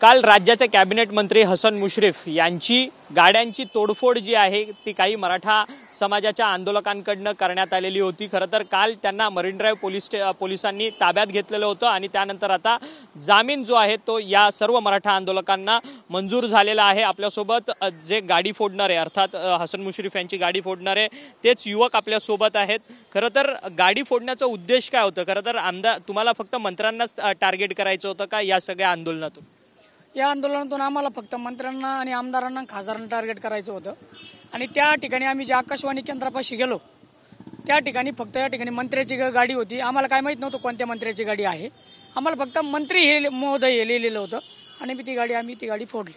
काल राज्याचे कॅबिनेट मंत्री हसन मुश्रीफ यांची गाड्यांची तोडफोड जी आहे ती काही मराठा समाजाच्या आंदोलकांकडनं करण्यात आलेली होती खरं तर काल त्यांना मरीन ड्राईव्ह पोलीस पोलिसांनी ताब्यात घेतलेलं होतं आणि त्यानंतर आता जामीन जो आहे तो या सर्व मराठा आंदोलकांना मंजूर झालेला आहे आपल्यासोबत जे गाडी फोडणारे अर्थात हसन मुश्रीफ यांची गाडी फोडणारे तेच युवक आपल्यासोबत आहेत खरं तर गाडी फोडण्याचा उद्देश काय होतं खरं तर आमदार तुम्हाला फक्त मंत्र्यांनाच टार्गेट करायचं होतं का या सगळ्या आंदोलनातून या आंदोलनातून आम्हाला फक्त मंत्र्यांना आणि आमदारांना खासदारांना टार्गेट करायचं होतं आणि त्या ठिकाणी आम्ही ज्या आकाशवाणी केंद्रापाशी गेलो त्या ठिकाणी फक्त या ठिकाणी मंत्र्याची गाडी होती आम्हाला काय माहीत नव्हतं कोणत्या मंत्र्याची गाडी आहे आम्हाला फक्त मंत्री हे महोदय हे लिहिलेलं होतं आणि मी ती गाडी आम्ही ती गाडी फोडली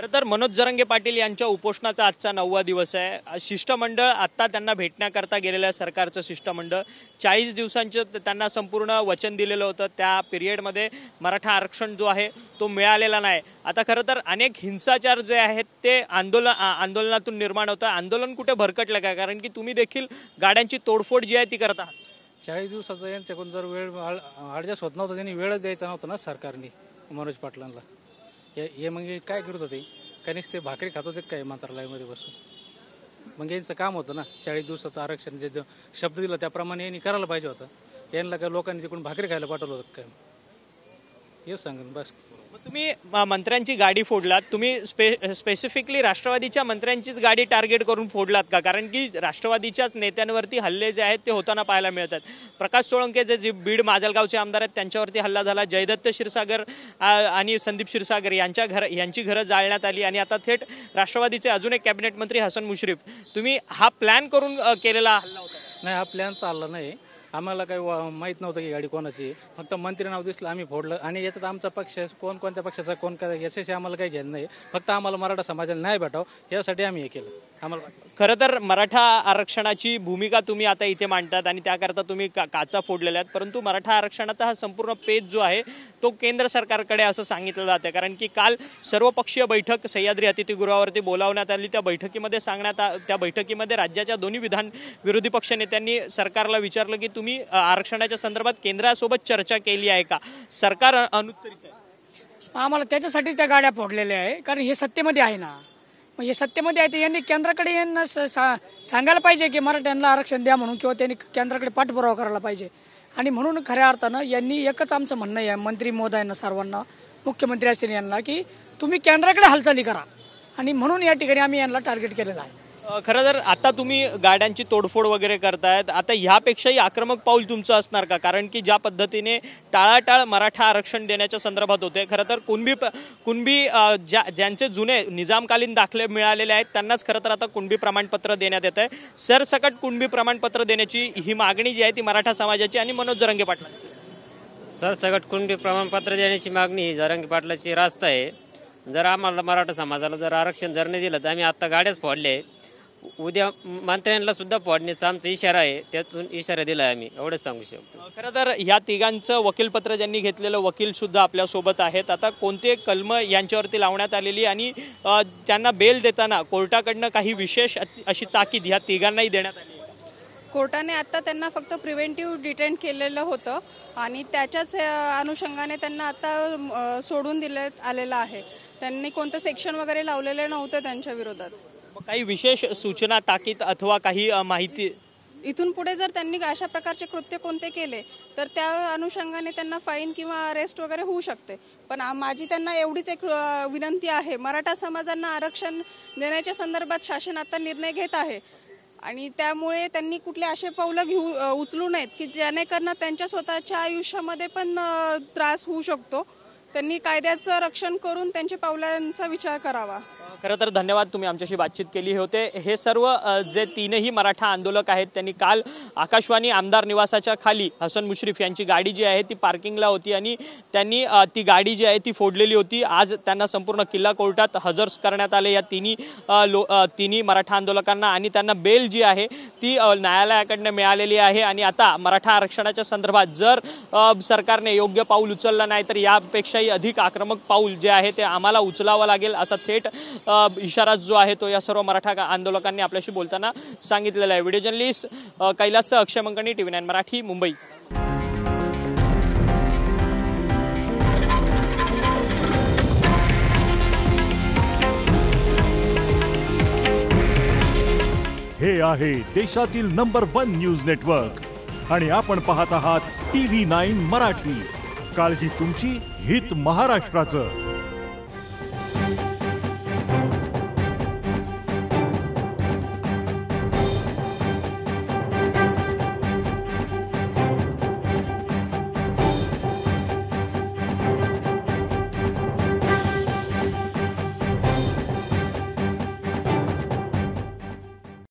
खरं तर मनोज जरंगे पाटील यांच्या उपोषणाचा आजचा नववा दिवस आहे शिष्टमंडळ आत्ता त्यांना भेटण्याकरता गेलेलं आहे सरकारचं शिष्टमंडळ चाळीस दिवसांचं त्यांना संपूर्ण वचन दिलेलं होतं त्या पिरियडमध्ये मराठा आरक्षण जो आहे तो मिळालेला नाही आता खरं तर अनेक हिंसाचार जे आहेत ते आंदोलन आंदोलनातून निर्माण होतं आंदोलन कुठे भरकटलं काय कारण की तुम्ही देखील गाड्यांची तोडफोड जी आहे ती करत आहात चाळीस दिवसाचा यांच्याकडून जर वेळ अडजस्ट होत नव्हता त्यांनी वेळच द्यायचा नव्हता ना सरकारने मनोज पाटलांना हे हे मग काय करत होते कनिक ते भाकरी खात होते काय मंत्रालयामध्ये बसून मग यांचं काम होतं ना चाळीस दिवसाचं आरक्षण जे शब्द दिला त्याप्रमाणे यांनी करायला पाहिजे होतं यांना काय लोकांनी तिकडून भाकरी खायला पाठवलं होतं काय हे सांगून बस तुम्ही मंत्र्यांची गाडी फोडलात तुम्ही स्पे स्पेसिफिकली राष्ट्रवादीच्या मंत्र्यांचीच गाडी टार्गेट करून फोडलात का कारण की राष्ट्रवादीच्याच नेत्यांवरती हल्ले जे आहेत ते होताना पाहायला मिळतात प्रकाश सोळंके जे जे बीड माजलगावचे आमदार आहेत त्यांच्यावरती हल्ला झाला जयदत्त क्षीरसागर आणि संदीप क्षीरसागर यांच्या घर यांची घरं जाळण्यात आली आणि आता थेट राष्ट्रवादीचे अजून एक कॅबिनेट मंत्री हसन मुश्रीफ तुम्ही हा प्लॅन करून केलेला हल्ला होता नाही हा प्लॅन चालला नाही आम्हाला काही माहीत नव्हतं की गाडी कोणाची फक्त मंत्री नाव दिसलं आम्ही फोडलं आणि याच्यात आमचा पक्ष कोण कोणत्या पक्षाचा कोण काय याच्याशी आम्हाला काही घेत नाही फक्त आम्हाला मराठा समाजाला न्याय भेटाव यासाठी आम्ही हे केलं आम्हाला खरं तर मराठा आरक्षणाची भूमिका तुम्ही आता इथे मांडतात आणि त्याकरता तुम्ही काचा फोडलेल्या आहेत परंतु मराठा आरक्षणाचा हा संपूर्ण पेज जो आहे तो केंद्र सरकारकडे असं सांगितलं जातं कारण की काल सर्वपक्षीय बैठक सह्याद्री अतिथीगृहावरती बोलावण्यात आली त्या बैठकीमध्ये सांगण्यात त्या बैठकीमध्ये राज्याच्या दोन्ही विधान विरोधी पक्षनेत्यांनी सरकारला विचारलं की तुम्ही आरक्षणाच्या संदर्भात केंद्रासोबत चर्चा केली आहे का सरकार अनुत्तरित आहे आम्हाला त्याच्यासाठी त्या गाड्या फोडलेल्या आहे कारण हे सत्तेमध्ये आहे ना मग हे सत्तेमध्ये आहे ते यांनी केंद्राकडे यांना सांगायला पाहिजे की मराठ्यांना आरक्षण द्या म्हणून किंवा त्यांनी केंद्राकडे पाठपुरावा करायला पाहिजे आणि म्हणून खऱ्या अर्थानं यांनी एकच आमचं म्हणणं आहे मंत्री मोदयांना सर्वांना मुख्यमंत्री असतील यांना की तुम्ही केंद्राकडे हालचाली करा आणि म्हणून या ठिकाणी आम्ही यांना टार्गेट केलेलं आहे खरं तर आता तुम्ही गाड्यांची तोडफोड वगैरे करतायत आता ह्यापेक्षाही आक्रमक पाऊल तुमचं असणार का कारण की ज्या पद्धतीने टाळाटाळ मराठा आरक्षण देण्याच्या संदर्भात होते खरं तर कुणबी कुणबी ज्या ज्यांचे जुने निजामकालीन दाखले मिळालेले आहेत त्यांनाच खरं तर आता कुणबी प्रमाणपत्र देण्यात येत आहे सरसकट कुणबी प्रमाणपत्र देण्याची ही मागणी जी आहे ती मराठा समाजाची आणि मनोज जरंगे पाटला सरसकट कुणबी प्रमाणपत्र देण्याची मागणी ही जरंगे पाटलाची रास्त आहे जर आम्हाला मराठा समाजाला जर आरक्षण जर नाही दिलं तर आम्ही आत्ता गाड्याच फोडल्या उद्या मंत्र्यांना सुद्धा पडण्याचा आमचा इशारा आहे त्यातून इशारा दिला आहे आम्ही एवढंच सांगू शकतो खरं तर ह्या तिघांचं वकीलपत्र ज्यांनी घेतलेलं वकील सुद्धा आपल्यासोबत आहेत आता कोणते कलम यांच्यावरती लावण्यात आलेली आणि त्यांना बेल देताना कोर्टाकडनं काही विशेष अशी ताकीद ह्या तिघांनाही देण्यात आली कोर्टाने आता त्यांना फक्त प्रिव्हेंटिव्ह डिटेन केलेलं होतं आणि त्याच्याच अनुषंगाने त्यांना आता सोडून दिले आलेलं आहे त्यांनी कोणतं सेक्शन वगैरे लावलेलं नव्हतं त्यांच्या विरोधात काही विशेष सूचना ताकीद अथवा काही माहिती इथून पुढे जर त्यांनी अशा प्रकारचे कृत्य कोणते केले तर त्या अनुषंगाने त्यांना फाईन किंवा अरेस्ट वगैरे होऊ शकते पण माझी त्यांना एवढीच एक विनंती आहे मराठा समाजांना आरक्षण देण्याच्या संदर्भात शासन आता निर्णय घेत आहे आणि त्यामुळे त्यांनी कुठले असे पावलं घेऊ उचलू नयेत की जेणेकरून त्यांच्या स्वतःच्या आयुष्यामध्ये पण त्रास होऊ शकतो त्यांनी कायद्याचं रक्षण करून त्यांच्या पावलांचा विचार करावा खरं तर धन्यवाद तुम्ही आमच्याशी बातचीत केली होते हे सर्व जे तीनही मराठा आंदोलक आहेत त्यांनी काल आकाशवाणी आमदार निवासाच्या खाली हसन मुश्रीफ यांची गाडी जी आहे ती पार्किंगला होती आणि त्यांनी ती गाडी जी आहे ती फोडलेली होती आज त्यांना संपूर्ण किल्ला कोर्टात हजर करण्यात आले या तिन्ही लो तिन्ही मराठा आंदोलकांना आणि त्यांना बेल जी आहे ती न्यायालयाकडनं मिळालेली आहे आणि आता मराठा आरक्षणाच्या संदर्भात जर सरकारने योग्य पाऊल उचललं नाही तर यापेक्षाही अधिक आक्रमक पाऊल जे आहे ते आम्हाला उचलावं लागेल असा थेट इशारा जो आहे तो या सर्व मराठा आंदोलकांनी आपल्याशी बोलताना सांगितलेला आहे video journalist Kailas Akshay Mankani T V nine Marathi Mumbai हे आहे देशातील नंबर वन न्यूज नेटवर्क आणि आपण पाहत आहात टी व्ही नाईन मराठी काळजी तुमची हित महाराष्ट्राचं